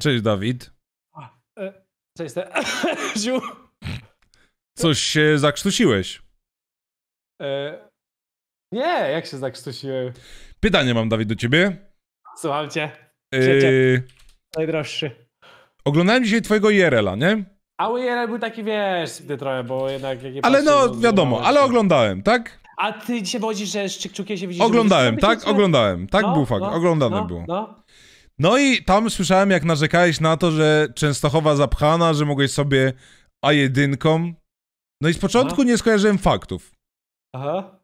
Cześć Dawid. E, cześć. Ziu. Coś się zakrztusiłeś. E, nie, jak się zakrztusiłem? Pytanie mam Dawid do ciebie. Słucham cię. Yy... Najdroższy. Oglądałem dzisiaj twojego Jerela, nie? A Jerel był taki, wiesz, trochę, bo jednak... Ale no, wiadomo, ale oglądałem, tak? A ty dzisiaj wodzisz, że Szczypczukiem się widzisz? Oglądałem, tak? Oglądałem. Tak no, był fakt. No, Oglądane no, było. No. no i tam słyszałem, jak narzekałeś na to, że Częstochowa zapchana, że mogłeś sobie a jedynką. No i z początku Aha. No. nie skojarzyłem faktów. Aha.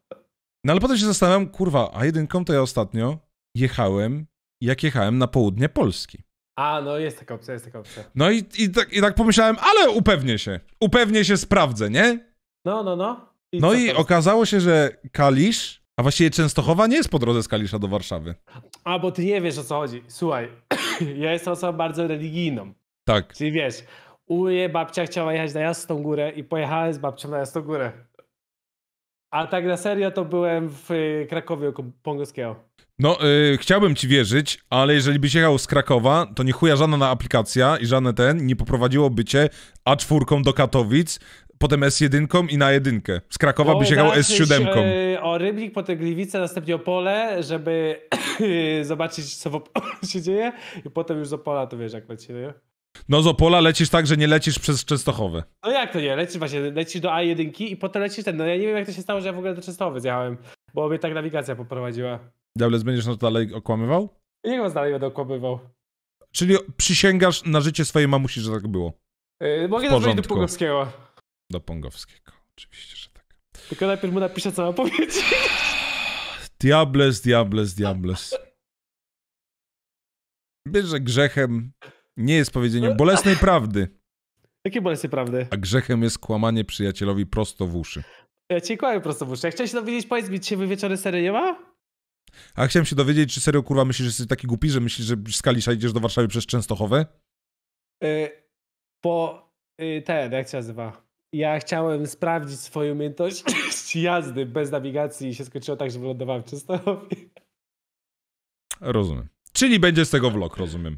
No ale potem się zastanawiam, kurwa, a jedynką to ja ostatnio jechałem, jak jechałem na południe Polski. A, no jest taka opcja, jest taka opcja. No i, i, tak, i tak pomyślałem, ale upewnię się. Upewnię się, sprawdzę, nie? No, no, no. No i okazało się, że Kalisz, a właściwie Częstochowa nie jest po drodze z Kalisza do Warszawy. A, bo ty nie wiesz o co chodzi. Słuchaj, ja jestem osobą bardzo religijną. Tak. Czyli wiesz, u mnie babcia chciała jechać na Jasną Górę i pojechałem z babcią na Jasną Górę. A tak na serio to byłem w y, Krakowie u Pongowskiego. No, yy, chciałbym ci wierzyć, ale jeżeli byś jechał z Krakowa, to nie chuja żadna aplikacja i żadne ten nie poprowadziłoby cię A4 do Katowic, potem S1 i na jedynkę. Z Krakowa o, byś jechał S7. o Rybnik, potem Gliwice, następnie Opole, żeby zobaczyć, co w Opole się dzieje i potem już z Opola to wiesz, jak leci, nie? No z Opola lecisz tak, że nie lecisz przez Częstochowę. No jak to nie? Lecisz właśnie, lecisz do A1 i potem lecisz ten. No ja nie wiem, jak to się stało, że ja w ogóle do Częstochowy zjechałem, bo mnie tak nawigacja poprowadziła. Diables, będziesz nas dalej okłamywał? Nie go dalej będę okłamywał. Czyli przysięgasz na życie swojej mamusi, że tak było. Yy, mogę też do Pugowskiego. Do Pongowskiego, oczywiście, że tak. Tylko najpierw mu napiszę, co mam powiedzieć. Diables, diables, diables. Wiesz, że grzechem nie jest powiedzenie bolesnej prawdy. Jakie bolesnej prawdy? A grzechem jest kłamanie przyjacielowi prosto w uszy. Ja ci kłamię prosto w uszy. Ja chciałem się dowiedzieć, powiedz mi, czy wy wieczory serio nie ma? A chciałem się dowiedzieć, czy serio kurwa myślisz, że jesteś taki głupi, że myślisz, że z Kalisza idziesz do Warszawy przez Częstochowę? Yy, po... Yy, ten, jak się nazywa? ja chciałem sprawdzić swoją umiejętność jazdy bez nawigacji i się skończyło tak, że wylądowałem w Częstochowie. Rozumiem. Czyli będzie z tego vlog, rozumiem.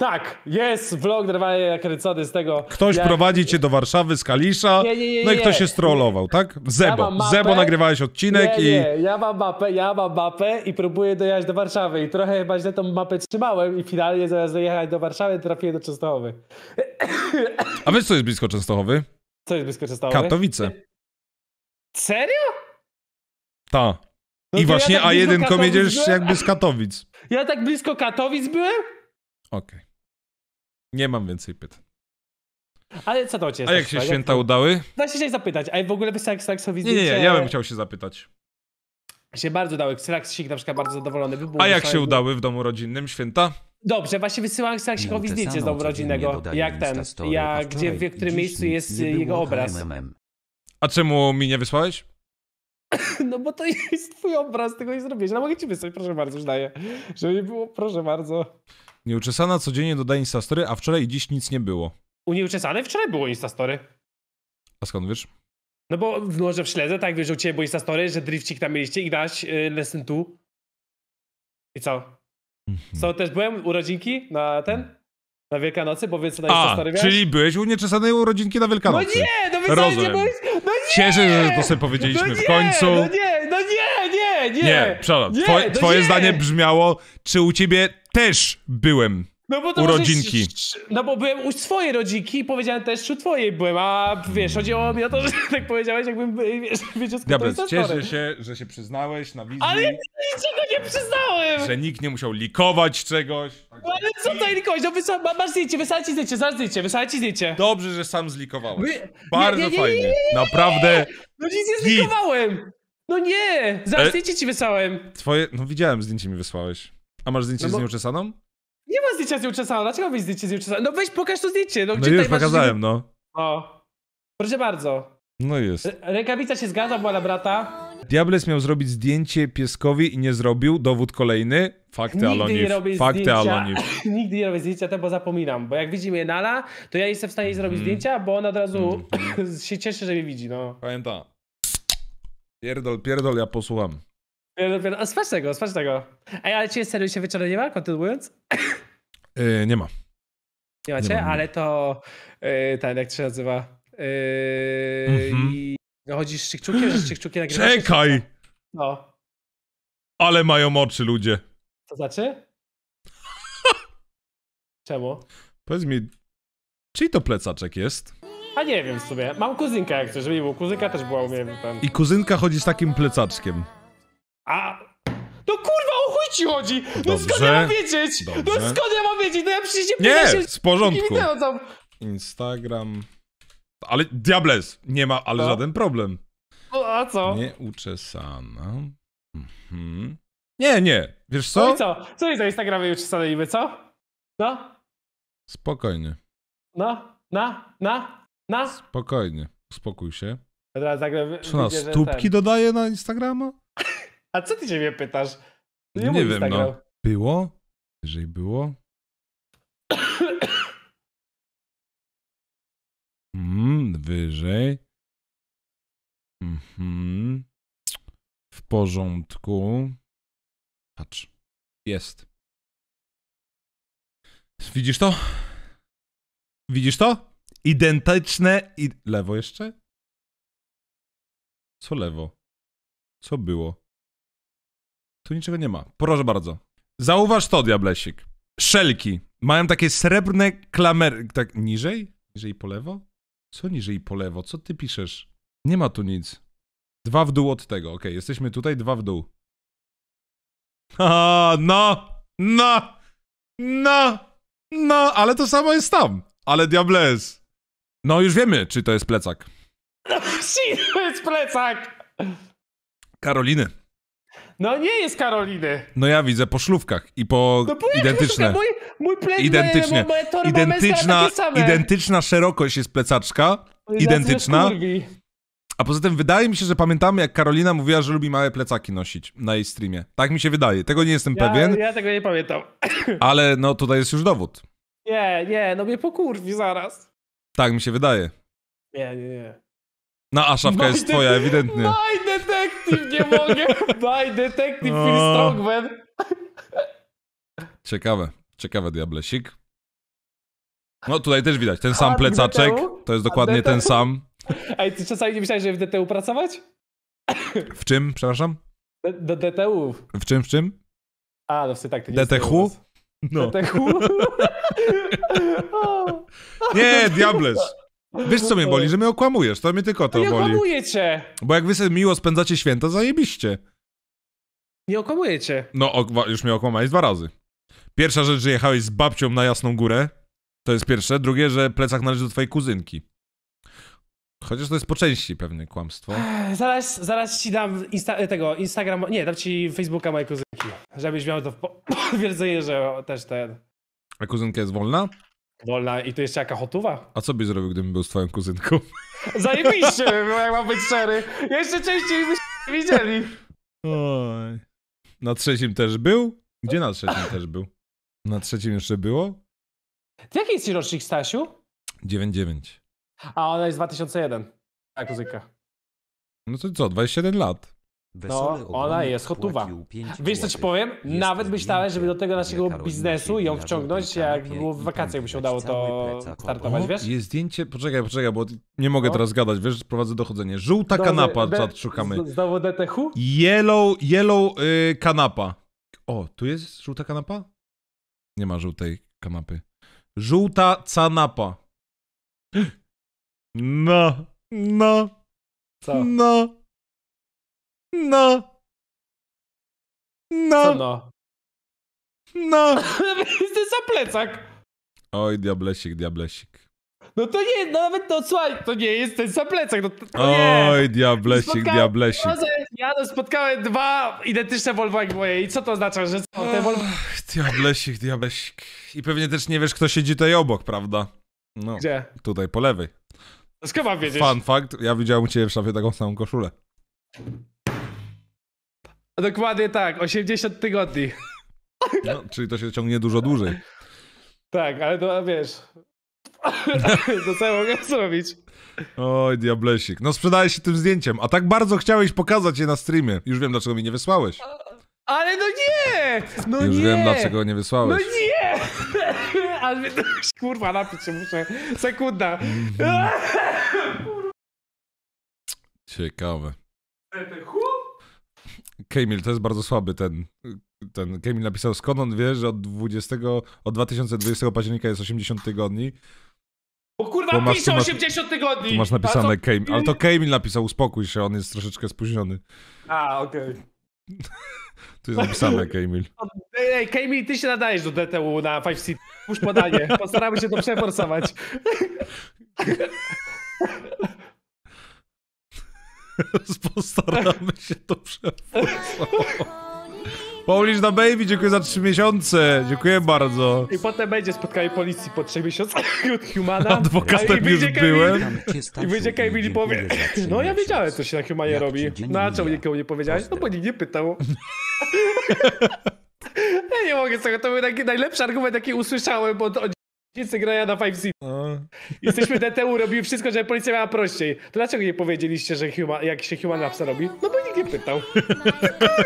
Tak, jest vlog normalnie kręcony z tego. Ktoś jak... prowadzi cię do Warszawy z Kalisza, nie, nie, nie, no i ktoś się strollował, tak? Zebo, ja Zebo nagrywałeś odcinek i... ja mam mapę, ja mam mapę i próbuję dojechać do Warszawy i trochę chyba źle tą mapę trzymałem i finalnie zamiast dojechać do Warszawy trafiłem do Częstochowy. A wiesz co jest blisko Częstochowy? Co jest blisko Częstochowy? Katowice. Serio? Ta. No I właśnie ja tak A1 tak jedziesz byłem? jakby z Katowic. Ja tak blisko Katowic byłem? Okej. Okay. Nie mam więcej pytań. Ale co to cię A jak się święta jak... udały? Da się zapytać, a w ogóle sobie Nie, nie, nie, ja bym chciał się zapytać. Się bardzo udały, Syrax na przykład bardzo zadowolony by był. A jak się udały w domu rodzinnym święta? Dobrze, właśnie wysyłałem Saksikowi zdjęcie z domu rodzinnego, jak ten, ja, gdzie, w którym miejscu jest jego obraz. A czemu mi nie wysłałeś? No bo to jest twój obraz, tego nie zrobiłeś. No mogę ci wysłać, proszę bardzo, już daję. Żeby nie było, proszę bardzo. Nieuczesana codziennie dodaje Instastory, a wczoraj i dziś nic nie było. U nieuczesanej wczoraj było Instastory. A skąd wiesz? No bo może w śledzę, tak wiesz, u ciebie było Instastory, że drifcik tam mieliście i daś y, lesson tu. I co? Są mhm. też, byłem urodzinki na ten, na Wielkanocy, bo więc na A, stary miałeś? czyli byłeś u nieczesanej urodzinki na Wielkanocy. No nie, no wy nie byłeś, no nie! Cieszę się, że to sobie powiedzieliśmy no nie, w końcu. No nie, no nie, nie, nie! Nie, przepraszam, nie, twoje, no twoje nie. zdanie brzmiało, czy u ciebie też byłem no bo to urodzinki. Może, no bo byłem u swojej rodzinki i powiedziałem też, u twojej byłem, a wiesz, chodziło mi o to, że tak powiedziałeś, jakbym, wiesz, wiedział, skąd Dobra, to jest cieszę się, że się przyznałeś na wizji. Ale ja nie nie przyznałem! Że nikt nie musiał likować czegoś. No, ale co tutaj likować? No wysa- ma- masz zdjęcie, wysłałem ci zdjęcie, zaraz zdjęcie, ci zdjęcie. Dobrze, że sam zlikowałeś. Bardzo nie, nie, nie, fajnie. Naprawdę No nic nie zlikowałem! No nie! Zaraz E? zdjęcie ci wysłałem. twoje... No widziałem, zdjęcie mi wysłałeś. A masz zdjęcie No bo- z nieuczesaną? Nie ma zdjęcia z nieuczesaną. dlaczego wyjść zdjęcie z nieuczesaną? No weź pokaż to zdjęcie, no, No gdzie już masz- pokazałem, no. O, proszę bardzo. No jest. R- Rękawica się zgadza, była brata. Diables miał zrobić zdjęcie pieskowi i nie zrobił. Dowód kolejny. Fakty Nigdy Alonif. Nie Fakty zdjęcia. Alonif. Nigdy nie robię zdjęcia, bo zapominam. Bo jak widzi mnie Nala, to ja nie jestem w stanie zrobić mm. zdjęcia, bo on od razu mm. się cieszy, że mnie widzi. No. Pamięta. Pierdol, pierdol, ja posłucham. Pierdol, pierdol. A spacz tego, spacz tego. Ej, ale czy jest serio się wieczorem nie ma, kontynuując? Y, nie ma. Nie macie? Nie ma, nie. Ale to yy, ten, jak to się nazywa? Yy, mm -hmm. i... Chodzisz z Czykczukiem, że z Czykczukiem nagrywasz? Czekaj! No. Ale mają oczy ludzie. To znaczy? Czemu? Powiedz mi, czyj to plecaczek jest? A nie wiem sobie. Mam kuzynkę jak coś, żeby nie było. Kuzynka też była u mnie. Tam. I kuzynka chodzi z takim plecaczkiem. A... No kurwa, o chuj ci chodzi! No Dobrze. skąd ja mam wiedzieć? No Dobrze. No skąd ja mam wiedzieć? No ja przecież nie Nie, się... w porządku. No Instagram... Ale diables, nie ma, ale no. żaden problem. No, a co? Nie uczesana. Mhm. Nie, nie, wiesz co? No i co? Co jest na Instagramie uczesane niby, co? No? Spokojnie. No, na, na, na. Spokojnie, Spokój się. Teraz nagle tak Co nas stópki dodaje na Instagrama? A co ty się mnie pytasz? No nie, nie wiem, Instagram. no. Było? Jeżeli było. Mm, wyżej. Mhm. W porządku. Patrz. Jest. Widzisz to? Widzisz to? Identyczne i... Lewo jeszcze? Co lewo? Co było? Tu niczego nie ma. Proszę bardzo. Zauważ to, diablesik. Szelki. Mają takie srebrne klamery. Tak, niżej? Niżej po lewo? Co niżej po lewo? Co ty piszesz? Nie ma tu nic. Dwa w dół od tego. Ok, jesteśmy tutaj, dwa w dół. A, no! No! No! No! Ale to samo jest tam. Ale diables. No, już wiemy, czy to jest plecak. No, to jest plecak. Karoliny. No nie jest Karoliny. No ja widzę po szlówkach i po no, identyczne. Mój, mój plec, Identyczne. Moje, identyczna, identyczna szerokość jest plecaczka. Identyczna. A poza tym wydaje mi się, że pamiętamy, jak Karolina mówiła, że lubi małe plecaki nosić na jej streamie. Tak mi się wydaje. Tego nie jestem ja, pewien. Ja tego nie pamiętam. Ale no tutaj jest już dowód. Nie, nie, no mnie pokurwi zaraz. Tak mi się wydaje. Nie, nie, nie. No a szafka jest twoja, ewidentnie. Majdy! detektyw, nie mogę. Baj, detektyw Phil Strongman. Ciekawe, ciekawe diablesik. No tutaj też widać, ten sam plecaczek, to jest dokładnie ten sam. Ej, ty czasami nie myślałeś, że w DTU pracować? W czym, przepraszam? Do DTU. W czym, w czym? A, no w tak, to nie DTHU? No. DTHU? nie, Diables. Wiesz, co mnie boli? Że mnie okłamujesz, to mnie tylko to nie no boli. Nie okłamuję cię! Bo jak wy sobie miło spędzacie święta, zajebiście. Nie okłamuję cię. No, już mnie okłamałeś dwa razy. Pierwsza rzecz, że jechałeś z babcią na Jasną Górę, to jest pierwsze. Drugie, że plecak należy do twojej kuzynki. Chociaż to jest po części pewne kłamstwo. Zaraz, zaraz ci dam insta tego Instagram, nie, dam ci Facebooka mojej kuzynki, żebyś miał to w potwierdzenie, że też ten. A kuzynka jest wolna? Wolna i to jeszcze jaka hotuwa. A co byś zrobił, gdybym był z twoją kuzynką? Zajebiście by było, jak mam być szczery. Jeszcze częściej byśmy widzieli. Oj. Na trzecim też był? Gdzie na trzecim też był? Na trzecim jeszcze było? Ty jaki jest ci rocznik, Stasiu? 9-9. A ona jest 2001. Tak, kuzynka. No to co, 27 lat no, ona jest hotuwa. Wiesz co ci powiem? Nawet myślałem, żeby do tego naszego biznesu ją wciągnąć, jak było w wakacjach by się udało to startować, no, wiesz? Jest zdjęcie, poczekaj, poczekaj, bo nie mogę no. teraz gadać, wiesz, prowadzę dochodzenie. Żółta kanapa, czat szukamy. Znowu DTH? Yellow, yellow y, kanapa. O, tu jest żółta kanapa? Nie ma żółtej kanapy. Żółta canapa. No, no, Co? no. No. No. Co no. No. to za plecak. Oj, diablesik, diablesik. No to nie, no nawet to słuchaj, to nie jest ten zaplecak. No to, to Oj, nie. diablesik, spotkałem, diablesik. Może, ja no spotkałem dwa identyczne Volvo jak moje i co to oznacza, że co, te Volvo... diablesik, diablesik. I pewnie też nie wiesz, kto siedzi tutaj obok, prawda? No, Gdzie? Tutaj po lewej. No skąd mam wiedzieć? Fun fact, ja widziałem u ciebie w szafie taką samą koszulę. Dokładnie tak, 80 tygodni. No, czyli to się ciągnie dużo dłużej. Tak, ale to wiesz. to co mogę zrobić? Oj, diablesik. No sprzedałeś się tym zdjęciem, a tak bardzo chciałeś pokazać je na streamie. Już wiem, dlaczego mi nie wysłałeś. Ale no nie! No Już nie! wiem, dlaczego nie wysłałeś. No nie! Ale mnie to, kurwa, napić się muszę. Sekunda. Mhm. Ciekawe. Kamil, to jest bardzo słaby ten. Ten Kamil napisał, skąd on wie, że od 20, od 2020 października jest 80 tygodni. Bo kurwa bo masz, pisze 80 tygodni! Tu masz napisane to... Kamil, ale to Kamil napisał, uspokój się, on jest troszeczkę spóźniony. A, okej. Okay. tu jest napisane Kamil. Ej, Kamil, ty się nadajesz do DTU na 5 City. Już podanie, postaramy się to przeforsować. Postaramy się to przeforsować. Paulisz na Baby, dziękuję za 3 miesiące. Dziękuję bardzo. I potem będzie spotkanie policji po 3 miesiącach od Humana. Adwokatem już byłem. I wyjdzie Kamil i powie, no ja wiedziałem, co się na Humanie ja robi. Na no, czemu nikomu nie powiedziałeś? No bo nikt nie pytał. ja nie mogę tego, to był najlepszy argument, jaki usłyszałem bo. Wszyscy grają na 5C. No. Jesteśmy DTU, robił wszystko, żeby policja miała prościej. To dlaczego nie powiedzieliście, że human, jak się Human Lapsa robi? No bo nikt nie pytał.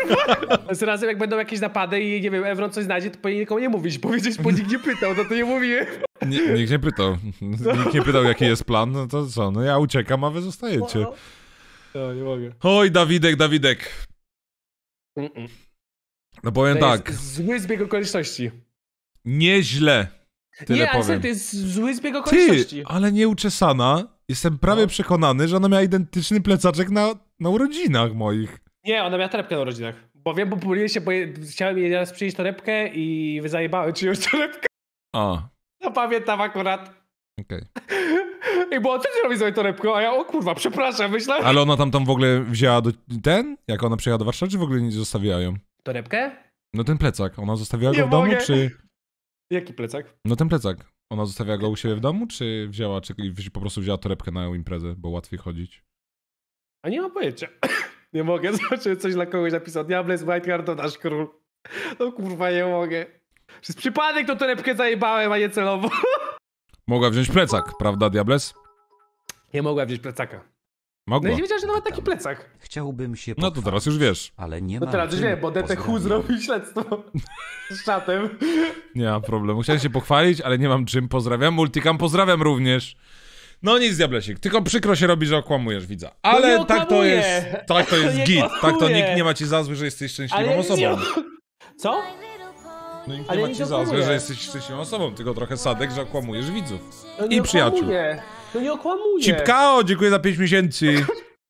Kurwa! Zarazem jak będą jakieś napady i nie wiem, Evron coś znajdzie, to powinien nikomu nie mówić. Powiedzieć, bo nikt nie pytał, no to nie mówię. Nie, nikt nie pytał. Nikt nie pytał, jaki jest plan, no to co, no ja uciekam, a wy zostajecie. No, no nie mogę. Oj, Dawidek, Dawidek. Mm -mm. No powiem to tak. zły zbieg okoliczności. Nieźle. Tyle nie, powiem. to jest zły zbieg okoliczności. Ty, ale nieuczesana, jestem prawie no. przekonany, że ona miała identyczny plecaczek na, na urodzinach moich. Nie, ona miała torebkę na urodzinach. Bo wiem, bo pomyliłem się, bo chciałem jej raz przynieść torebkę i wyzajebałem czyjąś torebkę. A. No pamiętam akurat. Okej. Okay. I było, co ty robisz z torebką? A ja, o kurwa, przepraszam, myślałem. Ale ona tam tam w ogóle wzięła do, ten? Jak ona przyjechała do Warszawy, czy w ogóle nie zostawiają? Torebkę? No ten plecak. Ona zostawiła nie go w domu, czy... Jaki plecak? No ten plecak. Ona zostawia go u siebie w domu, czy wzięła, czy po prostu wzięła torebkę na imprezę, bo łatwiej chodzić? A nie mam pojęcia. nie mogę, zobaczyć coś dla kogoś napisał. Diable z Whitecard to nasz król. No kurwa, nie mogę. Przez przypadek to torebkę zajebałem, a nie celowo. Mogła wziąć plecak, prawda, Diables? Nie mogła wziąć plecaka. Mogło. No i nie wiedziałem, że nawet taki plecak. Chciałbym się No to teraz już wiesz. Ale nie No teraz już wiem, bo DTH Pozdrawiam. zrobił śledztwo z czatem. Nie ma problemu. Chciałem się pochwalić, ale nie mam czym. Pozdrawiam. Multicam pozdrawiam również. No nic, Diablesik. Tylko przykro się robi, że okłamujesz widza. No ale tak to jest. Tak to jest Nie git. Tak to nikt nie ma ci za zły, że jesteś szczęśliwą Ale osobą. nie... Co? No nikt nie ma ci za zły, że jesteś szczęśliwą osobą, tylko trochę sadek, że okłamujesz widzów. No I przyjaciół. okłamuję. No nie okłamuję. Cipkao, dziękuję za 5 miesięcy.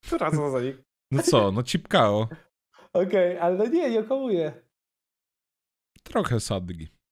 Teraz za nich. No co, no cipkao. Okej, okay, ale no nie, nie okłamuję. Trochę sadgi.